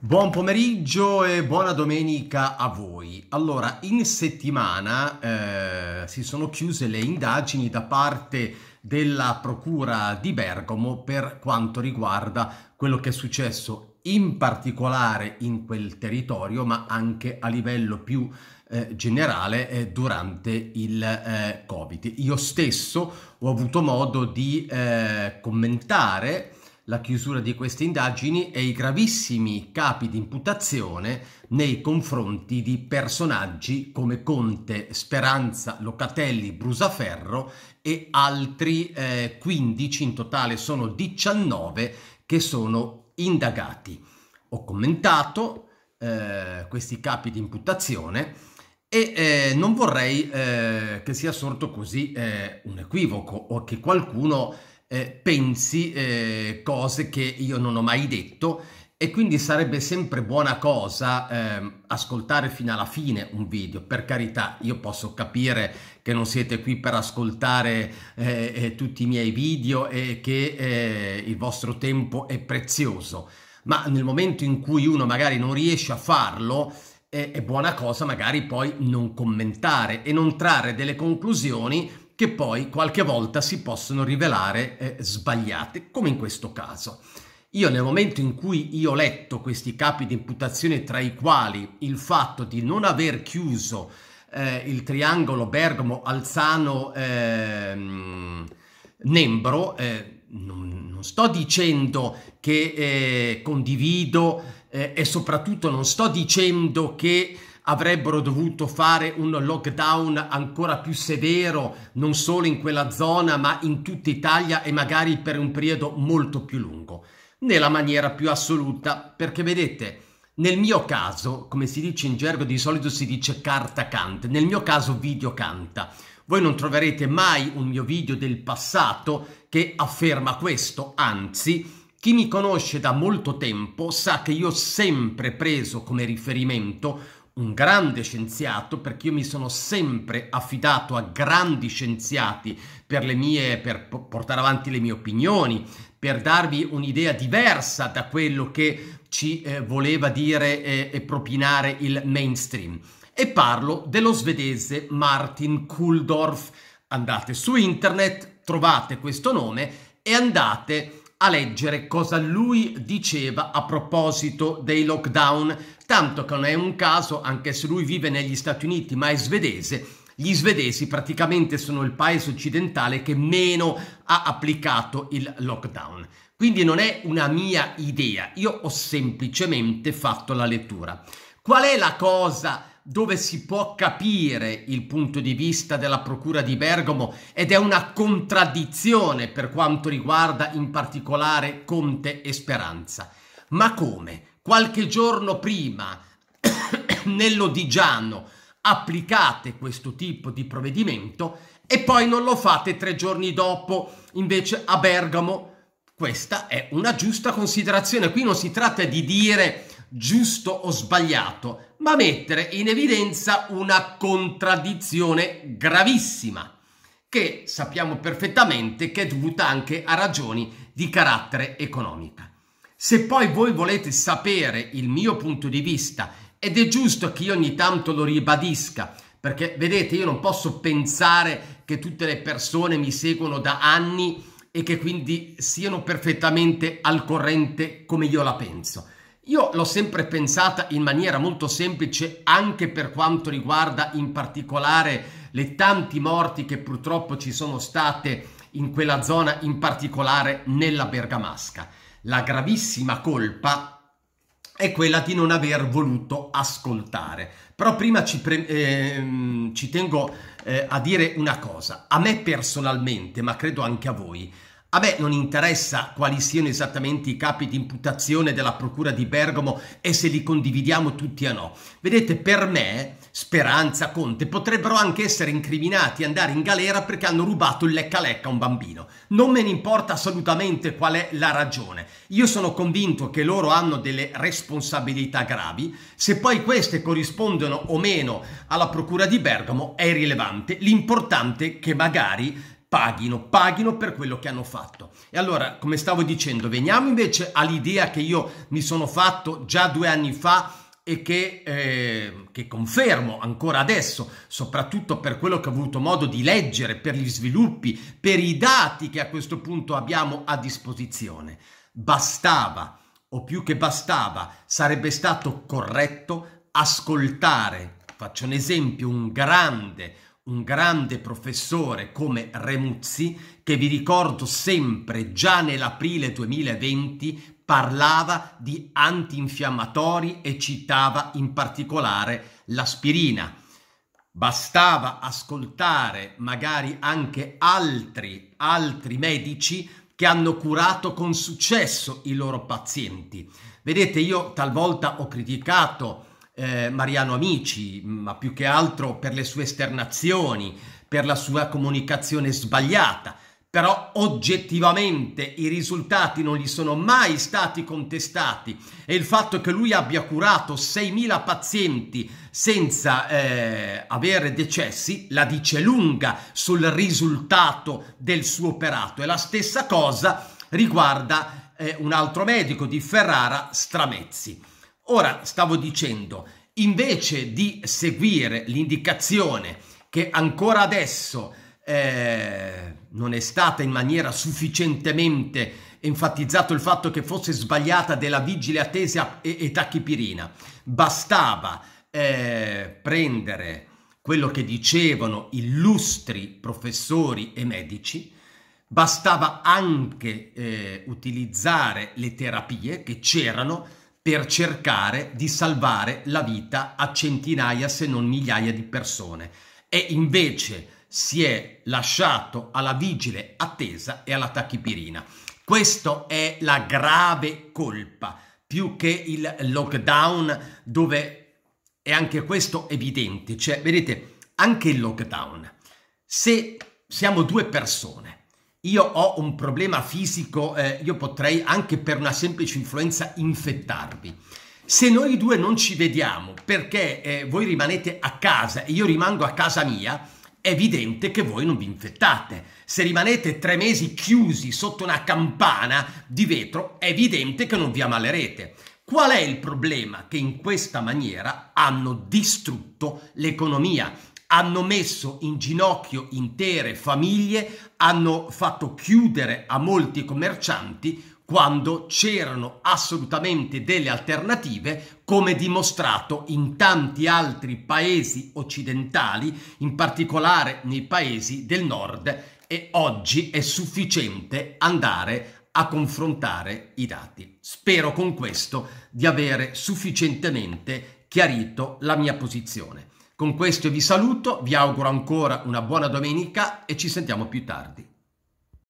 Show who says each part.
Speaker 1: Buon pomeriggio e buona domenica a voi. Allora, in settimana eh, si sono chiuse le indagini da parte della Procura di Bergamo per quanto riguarda quello che è successo in particolare in quel territorio, ma anche a livello più eh, generale eh, durante il eh, Covid. Io stesso ho avuto modo di eh, commentare la chiusura di queste indagini e i gravissimi capi di imputazione nei confronti di personaggi come Conte, Speranza, Locatelli, Brusaferro e altri eh, 15, in totale sono 19 che sono indagati. Ho commentato eh, questi capi di imputazione e eh, non vorrei eh, che sia sorto così eh, un equivoco o che qualcuno eh, pensi eh, cose che io non ho mai detto e quindi sarebbe sempre buona cosa eh, ascoltare fino alla fine un video. Per carità, io posso capire che non siete qui per ascoltare eh, eh, tutti i miei video e che eh, il vostro tempo è prezioso, ma nel momento in cui uno magari non riesce a farlo, eh, è buona cosa magari poi non commentare e non trarre delle conclusioni che poi qualche volta si possono rivelare eh, sbagliate, come in questo caso. Io nel momento in cui io ho letto questi capi di imputazione tra i quali il fatto di non aver chiuso eh, il triangolo Bergamo-Alzano-Nembro, ehm, eh, non, non, sto dicendo che eh, condivido eh, e soprattutto non sto dicendo che avrebbero dovuto fare un lockdown ancora più severo, non solo in quella zona, ma in tutta Italia e magari per un periodo molto più lungo, nella maniera più assoluta, perché vedete, nel mio caso, come si dice in gergo, di solito si dice carta canta, nel mio caso video canta. Voi non troverete mai un mio video del passato che afferma questo, anzi, chi mi conosce da molto tempo sa che io ho sempre preso come riferimento un grande scienziato perché io mi sono sempre affidato a grandi scienziati per, mie, per portare avanti le mie opinioni, per darvi un'idea diversa da quello che ci eh, voleva dire eh, e propinare il mainstream. E parlo dello svedese Martin Kuldorf. Andate su internet, trovate questo nome e andate a leggere cosa lui diceva a proposito dei lockdown, tanto che non è un caso, anche se lui vive negli Stati Uniti ma è svedese, gli svedesi praticamente sono il paese occidentale che meno ha applicato il lockdown. Quindi non è una mia idea, io ho semplicemente fatto la lettura. Qual è la cosa dove si può capire il punto di vista della Procura di Bergamo ed è una contraddizione per quanto riguarda in particolare Conte e Speranza. Ma come? Qualche giorno prima, nell'Odigiano, applicate questo tipo di provvedimento e poi non lo fate tre giorni dopo, invece a Bergamo. Questa è una giusta considerazione. Qui non si tratta di dire giusto o sbagliato, ma mettere in evidenza una contraddizione gravissima che sappiamo perfettamente che è dovuta anche a ragioni di carattere economica. Se poi voi volete sapere il mio punto di vista, ed è giusto che io ogni tanto lo ribadisca, perché vedete io non posso pensare che tutte le persone mi seguono da anni e che quindi siano perfettamente al corrente come io la penso. Io l'ho sempre pensata in maniera molto semplice anche per quanto riguarda in particolare le tanti morti che purtroppo ci sono state in quella zona, in particolare nella Bergamasca. La gravissima colpa è quella di non aver voluto ascoltare. Però prima ci, ehm, ci tengo eh, a dire una cosa. A me personalmente, ma credo anche a voi, a me non interessa quali siano esattamente i capi di imputazione della Procura di Bergamo e se li condividiamo tutti o no. Vedete, per me, Speranza, Conte, potrebbero anche essere incriminati e andare in galera perché hanno rubato il lecca lecca a un bambino. Non me ne importa assolutamente qual è la ragione. Io sono convinto che loro hanno delle responsabilità gravi. Se poi queste corrispondono o meno alla Procura di Bergamo è irrilevante. L'importante è che magari paghino, paghino per quello che hanno fatto. E allora, come stavo dicendo, veniamo invece all'idea che io mi sono fatto già due anni fa e che, eh, che, confermo ancora adesso, soprattutto per quello che ho avuto modo di leggere, per gli sviluppi, per i dati che a questo punto abbiamo a disposizione. Bastava, o più che bastava, sarebbe stato corretto ascoltare, faccio un esempio, un grande un grande professore come Remuzzi, che vi ricordo sempre già nell'aprile 2020 parlava di antinfiammatori e citava in particolare l'aspirina. Bastava ascoltare magari anche altri, altri medici che hanno curato con successo i loro pazienti. Vedete, io talvolta ho criticato eh, Mariano Amici, ma più che altro per le sue esternazioni, per la sua comunicazione sbagliata. Però oggettivamente i risultati non gli sono mai stati contestati e il fatto che lui abbia curato 6.000 pazienti senza eh, avere decessi la dice lunga sul risultato del suo operato. E la stessa cosa riguarda eh, un altro medico di Ferrara, Stramezzi. Ora stavo dicendo, invece di seguire l'indicazione che ancora adesso eh, non è stata in maniera sufficientemente enfatizzato il fatto che fosse sbagliata della vigile attesa e, e tachipirina, bastava eh, prendere quello che dicevano illustri professori e medici, bastava anche eh, utilizzare le terapie che c'erano per cercare di salvare la vita a centinaia se non migliaia di persone e invece si è lasciato alla vigile attesa e alla tachipirina. Questa è la grave colpa, più che il lockdown dove è anche questo evidente, cioè vedete anche il lockdown, se siamo due persone io ho un problema fisico, eh, io potrei anche per una semplice influenza infettarvi. Se noi due non ci vediamo perché eh, voi rimanete a casa e io rimango a casa mia, è evidente che voi non vi infettate. Se rimanete tre mesi chiusi sotto una campana di vetro, è evidente che non vi ammalerete. Qual è il problema? Che in questa maniera hanno distrutto l'economia, hanno messo in ginocchio intere famiglie, hanno fatto chiudere a molti commercianti quando c'erano assolutamente delle alternative, come dimostrato in tanti altri paesi occidentali, in particolare nei paesi del nord, e oggi è sufficiente andare a confrontare i dati. Spero con questo di avere sufficientemente chiarito la mia posizione. Con questo vi saluto, vi auguro ancora una buona domenica e ci sentiamo più tardi.